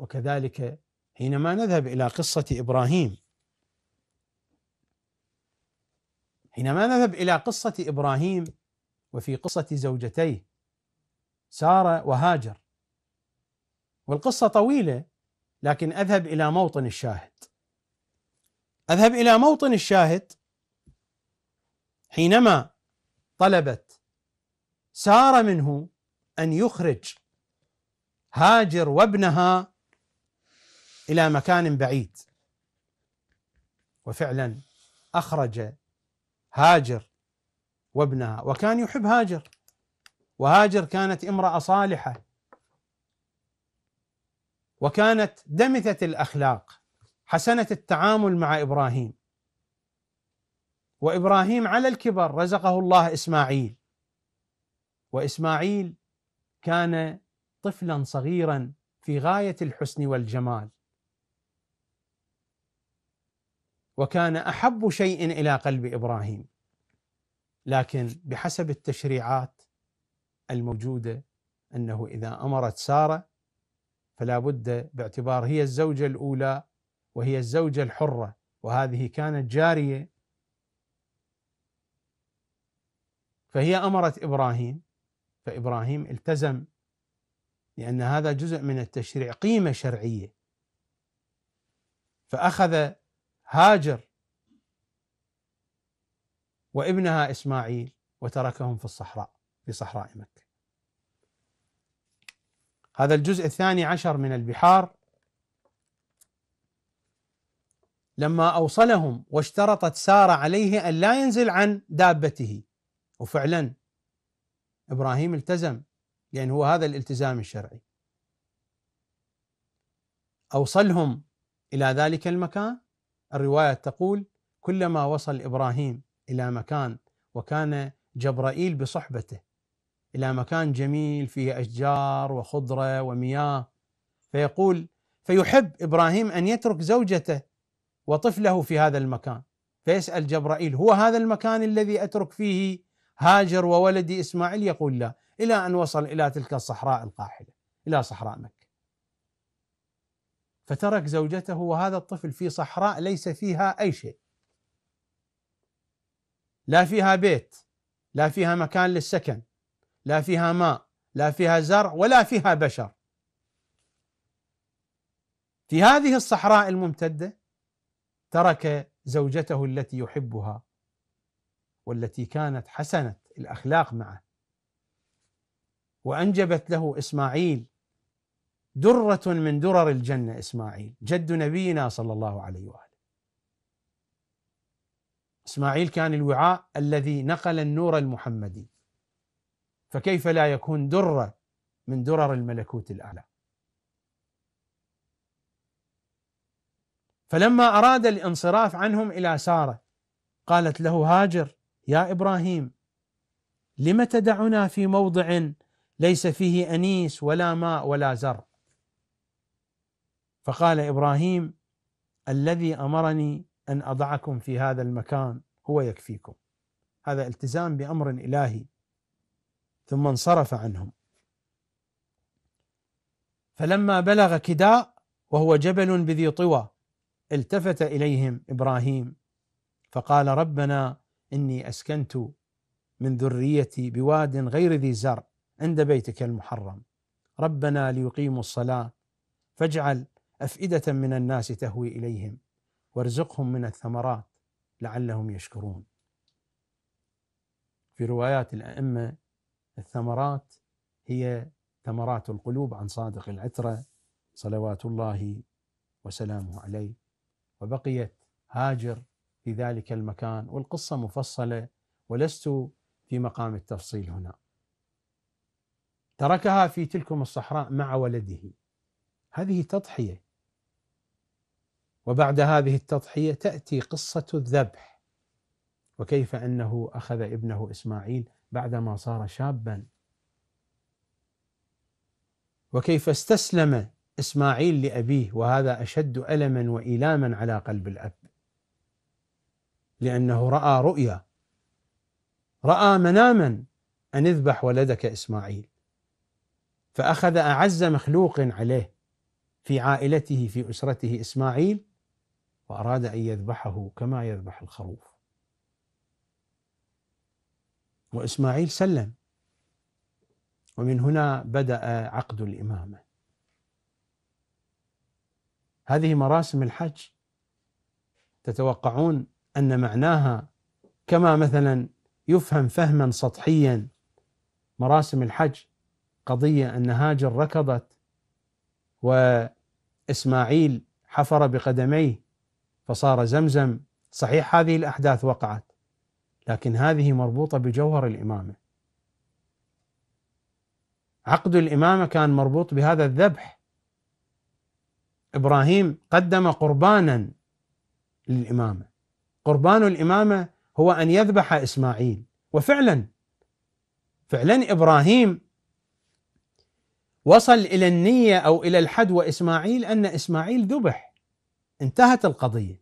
وكذلك حينما نذهب الى قصه ابراهيم حينما نذهب الى قصه ابراهيم وفي قصه زوجتيه ساره وهاجر والقصه طويله لكن اذهب الى موطن الشاهد اذهب الى موطن الشاهد حينما طلبت ساره منه ان يخرج هاجر وابنها إلى مكان بعيد وفعلا أخرج هاجر وابنها وكان يحب هاجر وهاجر كانت امرأة صالحة وكانت دمثة الأخلاق حسنة التعامل مع إبراهيم وإبراهيم على الكبر رزقه الله إسماعيل وإسماعيل كان طفلا صغيرا في غاية الحسن والجمال وكان احب شيء الى قلب ابراهيم لكن بحسب التشريعات الموجوده انه اذا امرت ساره فلا بد باعتبار هي الزوجه الاولى وهي الزوجه الحره وهذه كانت جاريه فهي امرت ابراهيم فابراهيم التزم لان هذا جزء من التشريع قيمه شرعيه فاخذ هاجر وابنها اسماعيل وتركهم في الصحراء في صحراء مكه. هذا الجزء الثاني عشر من البحار لما اوصلهم واشترطت ساره عليه ان لا ينزل عن دابته وفعلا ابراهيم التزم لان يعني هو هذا الالتزام الشرعي. اوصلهم الى ذلك المكان الروايه تقول كلما وصل ابراهيم الى مكان وكان جبرائيل بصحبته الى مكان جميل فيه اشجار وخضره ومياه فيقول فيحب ابراهيم ان يترك زوجته وطفله في هذا المكان فيسال جبرائيل هو هذا المكان الذي اترك فيه هاجر وولدي اسماعيل يقول لا الى ان وصل الى تلك الصحراء القاحله الى صحراء مكه فترك زوجته وهذا الطفل في صحراء ليس فيها اي شيء لا فيها بيت لا فيها مكان للسكن لا فيها ماء لا فيها زرع ولا فيها بشر في هذه الصحراء الممتده ترك زوجته التي يحبها والتي كانت حسنه الاخلاق معه وانجبت له اسماعيل درة من درر الجنة إسماعيل جد نبينا صلى الله عليه وآله إسماعيل كان الوعاء الذي نقل النور المحمدي فكيف لا يكون درة من درر الملكوت الأعلى فلما أراد الانصراف عنهم إلى سارة قالت له هاجر يا إبراهيم لم تدعنا في موضع ليس فيه أنيس ولا ماء ولا زر فقال ابراهيم الذي امرني ان اضعكم في هذا المكان هو يكفيكم هذا التزام بامر الهي ثم انصرف عنهم فلما بلغ كداء وهو جبل بذي طوى التفت اليهم ابراهيم فقال ربنا اني اسكنت من ذريتي بواد غير ذي زرع عند بيتك المحرم ربنا ليقيموا الصلاه فاجعل افئده من الناس تهوي اليهم وارزقهم من الثمرات لعلهم يشكرون في روايات الائمه الثمرات هي ثمرات القلوب عن صادق العتره صلوات الله وسلامه عليه وبقيت هاجر في ذلك المكان والقصه مفصله ولست في مقام التفصيل هنا تركها في تلكم الصحراء مع ولده هذه تضحيه وبعد هذه التضحيه تاتي قصه الذبح وكيف انه اخذ ابنه اسماعيل بعدما صار شابا وكيف استسلم اسماعيل لابيه وهذا اشد الما وايلاما على قلب الاب لانه راى رؤيا راى مناما ان اذبح ولدك اسماعيل فاخذ اعز مخلوق عليه في عائلته في اسرته اسماعيل وأراد أن يذبحه كما يذبح الخروف وإسماعيل سلم ومن هنا بدأ عقد الإمامة هذه مراسم الحج تتوقعون أن معناها كما مثلا يفهم فهما سطحيا مراسم الحج قضية أن هاجر ركضت وإسماعيل حفر بقدميه فصار زمزم صحيح هذه الأحداث وقعت لكن هذه مربوطة بجوهر الإمامة عقد الإمامة كان مربوط بهذا الذبح إبراهيم قدم قربانا للإمامة قربان الإمامة هو أن يذبح إسماعيل وفعلا فعلا إبراهيم وصل إلى النية أو إلى الحد وإسماعيل أن إسماعيل ذبح انتهت القضية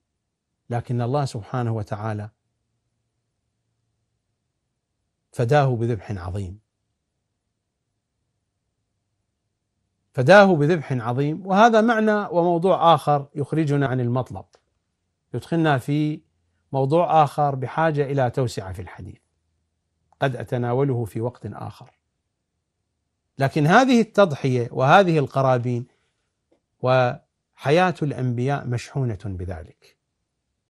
لكن الله سبحانه وتعالى فداه بذبح عظيم فداه بذبح عظيم وهذا معنى وموضوع آخر يخرجنا عن المطلب يدخلنا في موضوع آخر بحاجة إلى توسعة في الحديث قد أتناوله في وقت آخر لكن هذه التضحية وهذه القرابين و حياة الأنبياء مشحونة بذلك